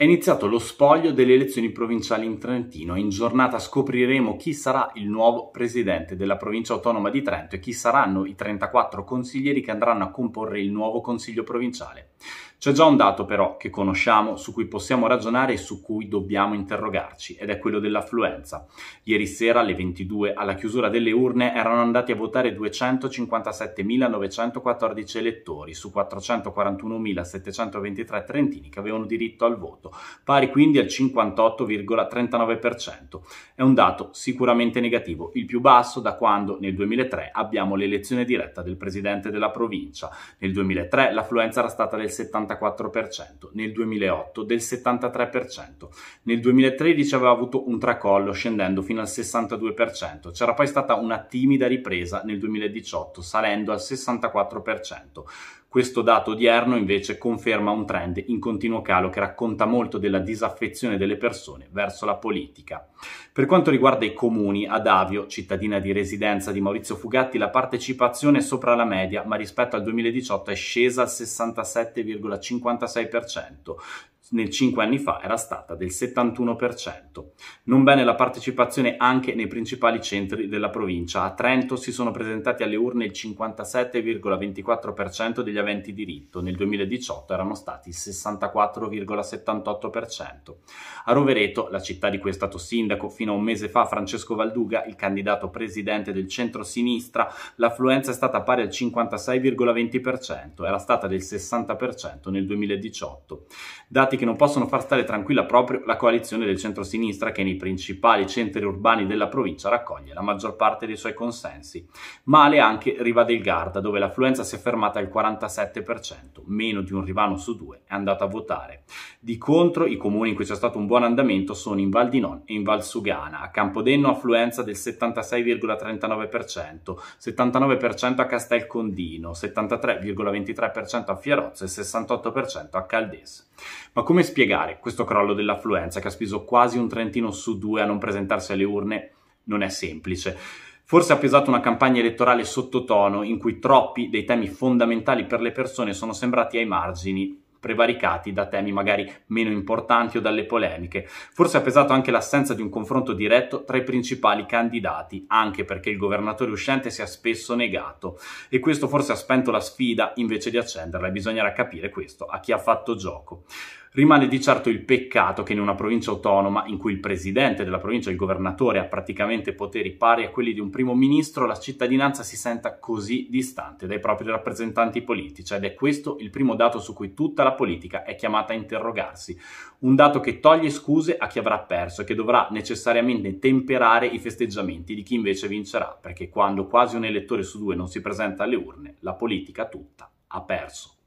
È iniziato lo spoglio delle elezioni provinciali in Trentino in giornata scopriremo chi sarà il nuovo presidente della provincia autonoma di Trento e chi saranno i 34 consiglieri che andranno a comporre il nuovo consiglio provinciale. C'è già un dato però che conosciamo, su cui possiamo ragionare e su cui dobbiamo interrogarci, ed è quello dell'affluenza. Ieri sera alle 22 alla chiusura delle urne erano andati a votare 257.914 elettori su 441.723 trentini che avevano diritto al voto pari quindi al 58,39%. È un dato sicuramente negativo, il più basso da quando nel 2003 abbiamo l'elezione diretta del presidente della provincia. Nel 2003 l'affluenza era stata del 74%, nel 2008 del 73%, nel 2013 aveva avuto un tracollo scendendo fino al 62%, c'era poi stata una timida ripresa nel 2018 salendo al 64%. Questo dato odierno invece conferma un trend in continuo calo che racconta molto della disaffezione delle persone verso la politica. Per quanto riguarda i comuni, ad Avio, cittadina di residenza di Maurizio Fugatti, la partecipazione è sopra la media, ma rispetto al 2018 è scesa al 67,56% nel 5 anni fa era stata del 71%. Non bene la partecipazione anche nei principali centri della provincia. A Trento si sono presentati alle urne il 57,24% degli aventi diritto, nel 2018 erano stati il 64,78%. A Rovereto, la città di cui è stato sindaco fino a un mese fa Francesco Valduga, il candidato presidente del centro-sinistra, l'affluenza è stata pari al 56,20%, era stata del 60% nel 2018. Dati che non possono far stare tranquilla proprio la coalizione del centro-sinistra che nei principali centri urbani della provincia raccoglie la maggior parte dei suoi consensi. Male anche Riva del Garda, dove l'affluenza si è fermata al 47%, meno di un rivano su due è andato a votare. Di contro, i comuni in cui c'è stato un buon andamento sono in Val di Non e in Val Sugana. A Campodenno affluenza del 76,39%, 79% a Castelcondino, 73,23% a Fierozzo e 68% a Caldese. Ma come spiegare questo crollo dell'affluenza che ha speso quasi un trentino su due a non presentarsi alle urne? Non è semplice. Forse ha pesato una campagna elettorale sottotono in cui troppi dei temi fondamentali per le persone sono sembrati ai margini, prevaricati da temi magari meno importanti o dalle polemiche. Forse ha pesato anche l'assenza di un confronto diretto tra i principali candidati, anche perché il governatore uscente si è spesso negato e questo forse ha spento la sfida invece di accenderla e bisognerà capire questo a chi ha fatto gioco. Rimane di certo il peccato che in una provincia autonoma, in cui il presidente della provincia, il governatore, ha praticamente poteri pari a quelli di un primo ministro, la cittadinanza si senta così distante dai propri rappresentanti politici ed è questo il primo dato su cui tutta la politica è chiamata a interrogarsi. Un dato che toglie scuse a chi avrà perso e che dovrà necessariamente temperare i festeggiamenti di chi invece vincerà, perché quando quasi un elettore su due non si presenta alle urne, la politica tutta ha perso.